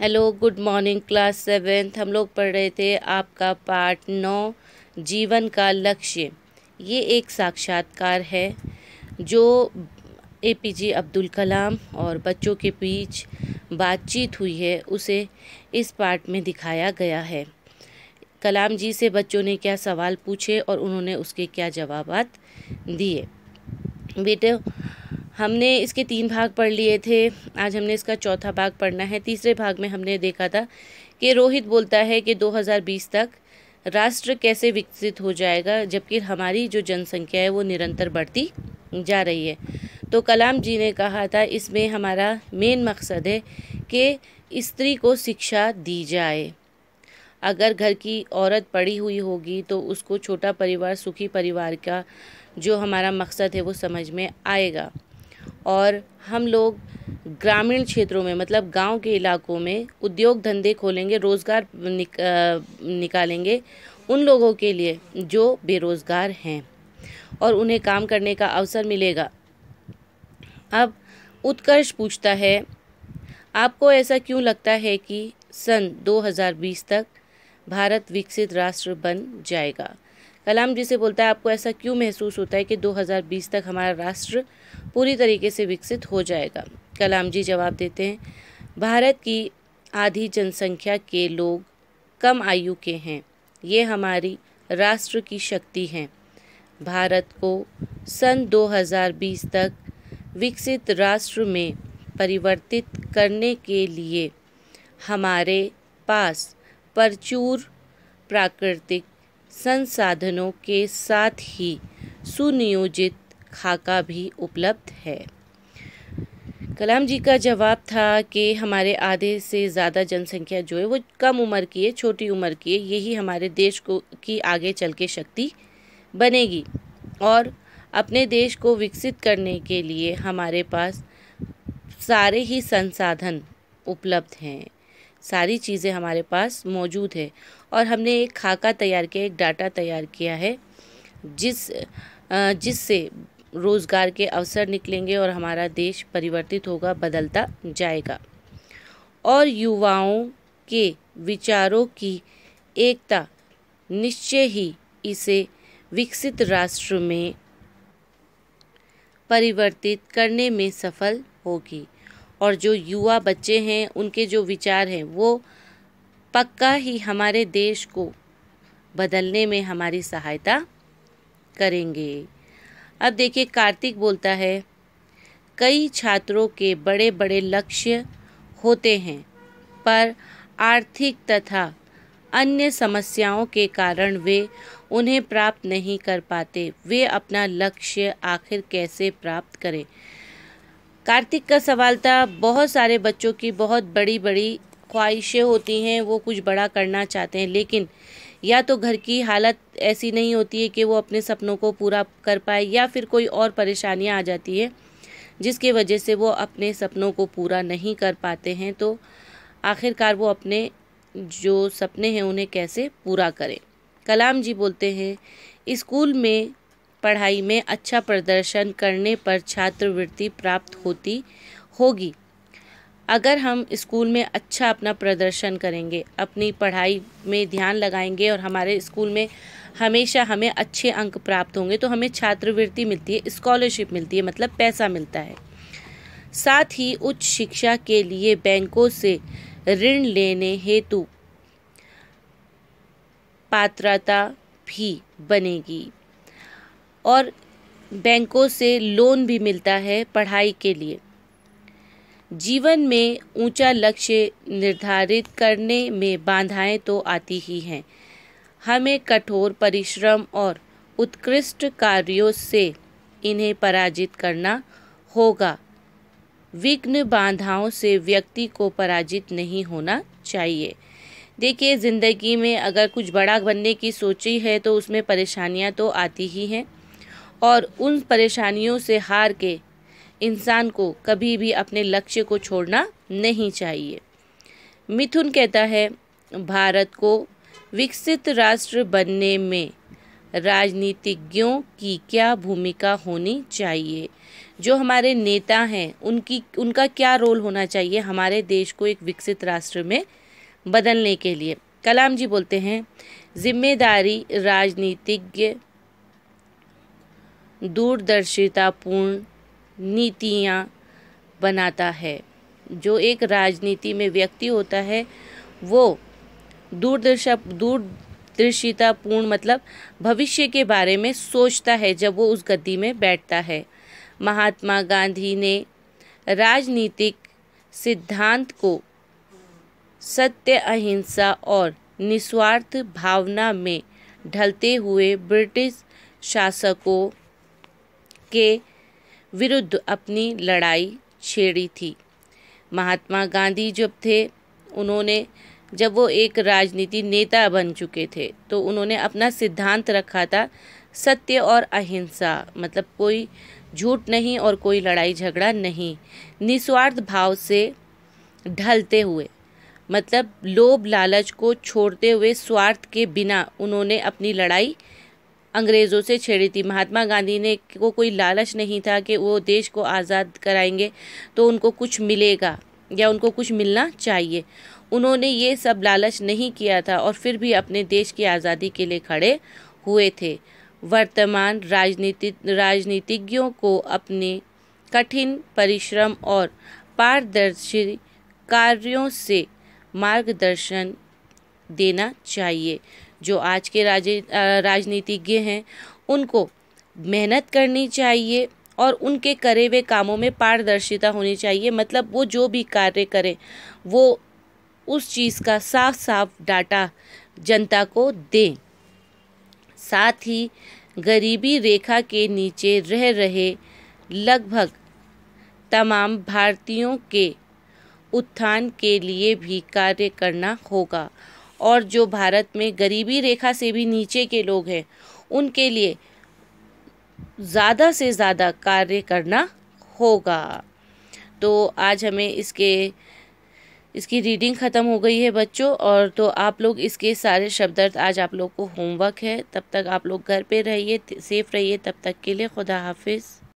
hello good morning class seventh हम लोग पढ़ रहे थे आपका पार्ट नौ जीवन का लक्ष्य ये एक साक्षात्कार है जो ए पी जे अब्दुल कलाम और बच्चों के बीच बातचीत हुई है उसे इस पार्ट में दिखाया गया है कलाम जी से बच्चों ने क्या सवाल पूछे और उन्होंने उसके क्या जवाब दिए बेटे हमने इसके तीन भाग पढ़ लिए थे आज हमने इसका चौथा भाग पढ़ना है तीसरे भाग में हमने देखा था कि रोहित बोलता है कि 2020 तक राष्ट्र कैसे विकसित हो जाएगा जबकि हमारी जो जनसंख्या है वो निरंतर बढ़ती जा रही है तो कलाम जी ने कहा था इसमें हमारा मेन मकसद है कि स्त्री को शिक्षा दी जाए अगर घर की औरत पड़ी हुई होगी तो उसको छोटा परिवार सुखी परिवार का जो हमारा मकसद है वो समझ में आएगा और हम लोग ग्रामीण क्षेत्रों में मतलब गांव के इलाकों में उद्योग धंधे खोलेंगे रोज़गार निक, निकालेंगे उन लोगों के लिए जो बेरोज़गार हैं और उन्हें काम करने का अवसर मिलेगा अब उत्कर्ष पूछता है आपको ऐसा क्यों लगता है कि सन 2020 तक भारत विकसित राष्ट्र बन जाएगा कलाम जी से बोलता है आपको ऐसा क्यों महसूस होता है कि 2020 तक हमारा राष्ट्र पूरी तरीके से विकसित हो जाएगा कलाम जी जवाब देते हैं भारत की आधी जनसंख्या के लोग कम आयु के हैं ये हमारी राष्ट्र की शक्ति है भारत को सन 2020 तक विकसित राष्ट्र में परिवर्तित करने के लिए हमारे पास प्रचुर प्राकृतिक संसाधनों के साथ ही सुनियोजित खाका भी उपलब्ध है कलाम जी का जवाब था कि हमारे आधे से ज़्यादा जनसंख्या जो है वो कम उम्र की है छोटी उम्र की है यही हमारे देश को की आगे चल के शक्ति बनेगी और अपने देश को विकसित करने के लिए हमारे पास सारे ही संसाधन उपलब्ध हैं सारी चीज़ें हमारे पास मौजूद है और हमने एक खाका तैयार किया एक डाटा तैयार किया है जिस जिससे रोज़गार के अवसर निकलेंगे और हमारा देश परिवर्तित होगा बदलता जाएगा और युवाओं के विचारों की एकता निश्चय ही इसे विकसित राष्ट्र में परिवर्तित करने में सफल होगी और जो युवा बच्चे हैं उनके जो विचार हैं वो पक्का ही हमारे देश को बदलने में हमारी सहायता करेंगे अब देखिए कार्तिक बोलता है कई छात्रों के बड़े बड़े लक्ष्य होते हैं पर आर्थिक तथा अन्य समस्याओं के कारण वे उन्हें प्राप्त नहीं कर पाते वे अपना लक्ष्य आखिर कैसे प्राप्त करें कार्तिक का सवाल था बहुत सारे बच्चों की बहुत बड़ी बड़ी ख्वाहिशें होती हैं वो कुछ बड़ा करना चाहते हैं लेकिन या तो घर की हालत ऐसी नहीं होती है कि वो अपने सपनों को पूरा कर पाए या फिर कोई और परेशानियां आ जाती है जिसके वजह से वो अपने सपनों को पूरा नहीं कर पाते हैं तो आखिरकार वो अपने जो सपने हैं उन्हें कैसे पूरा करें कलाम जी बोलते हैं स्कूल में पढ़ाई में अच्छा प्रदर्शन करने पर छात्रवृत्ति प्राप्त होती होगी अगर हम स्कूल में अच्छा अपना प्रदर्शन करेंगे अपनी पढ़ाई में ध्यान लगाएंगे और हमारे स्कूल में हमेशा हमें अच्छे अंक प्राप्त होंगे तो हमें छात्रवृत्ति मिलती है स्कॉलरशिप मिलती है मतलब पैसा मिलता है साथ ही उच्च शिक्षा के लिए बैंकों से ऋण लेने हेतु पात्रता भी बनेगी और बैंकों से लोन भी मिलता है पढ़ाई के लिए जीवन में ऊंचा लक्ष्य निर्धारित करने में बाधाएं तो आती ही हैं हमें कठोर परिश्रम और उत्कृष्ट कार्यों से इन्हें पराजित करना होगा विघ्न बाधाओं से व्यक्ति को पराजित नहीं होना चाहिए देखिए ज़िंदगी में अगर कुछ बड़ा बनने की सोची है तो उसमें परेशानियां तो आती ही हैं और उन परेशानियों से हार के इंसान को कभी भी अपने लक्ष्य को छोड़ना नहीं चाहिए मिथुन कहता है भारत को विकसित राष्ट्र बनने में राजनीतिज्ञों की क्या भूमिका होनी चाहिए जो हमारे नेता हैं उनकी उनका क्या रोल होना चाहिए हमारे देश को एक विकसित राष्ट्र में बदलने के लिए कलाम जी बोलते हैं जिम्मेदारी राजनीतिज्ञ दूरदर्शितापूर्ण नीतियाँ बनाता है जो एक राजनीति में व्यक्ति होता है वो दूरदर्शा दूरदर्शितापूर्ण मतलब भविष्य के बारे में सोचता है जब वो उस गद्दी में बैठता है महात्मा गांधी ने राजनीतिक सिद्धांत को सत्य अहिंसा और निस्वार्थ भावना में ढलते हुए ब्रिटिश शासकों के विरुद्ध अपनी लड़ाई छेड़ी थी महात्मा गांधी जब थे उन्होंने जब वो एक राजनीति नेता बन चुके थे तो उन्होंने अपना सिद्धांत रखा था सत्य और अहिंसा मतलब कोई झूठ नहीं और कोई लड़ाई झगड़ा नहीं निस्वार्थ भाव से ढलते हुए मतलब लोभ लालच को छोड़ते हुए स्वार्थ के बिना उन्होंने अपनी लड़ाई अंग्रेज़ों से छेड़ी थी महात्मा गांधी ने को कोई लालच नहीं था कि वो देश को आज़ाद कराएंगे तो उनको कुछ मिलेगा या उनको कुछ मिलना चाहिए उन्होंने ये सब लालच नहीं किया था और फिर भी अपने देश की आज़ादी के लिए खड़े हुए थे वर्तमान राजनीति राजनीतिज्ञों को अपने कठिन परिश्रम और पारदर्शी कार्यों से मार्गदर्शन देना चाहिए जो आज के राजनीतिज्ञ हैं उनको मेहनत करनी चाहिए और उनके करे हुए कामों में पारदर्शिता होनी चाहिए मतलब वो जो भी कार्य करें वो उस चीज़ का साफ साफ डाटा जनता को दें साथ ही गरीबी रेखा के नीचे रह रहे लगभग तमाम भारतीयों के उत्थान के लिए भी कार्य करना होगा और जो भारत में गरीबी रेखा से भी नीचे के लोग हैं उनके लिए ज़्यादा से ज़्यादा कार्य करना होगा तो आज हमें इसके इसकी रीडिंग ख़त्म हो गई है बच्चों और तो आप लोग इसके सारे शब्दर्थ आज आप लोग को होमवर्क है तब तक आप लोग घर पे रहिए सेफ़ रहिए तब तक के लिए खुदा हाफिज़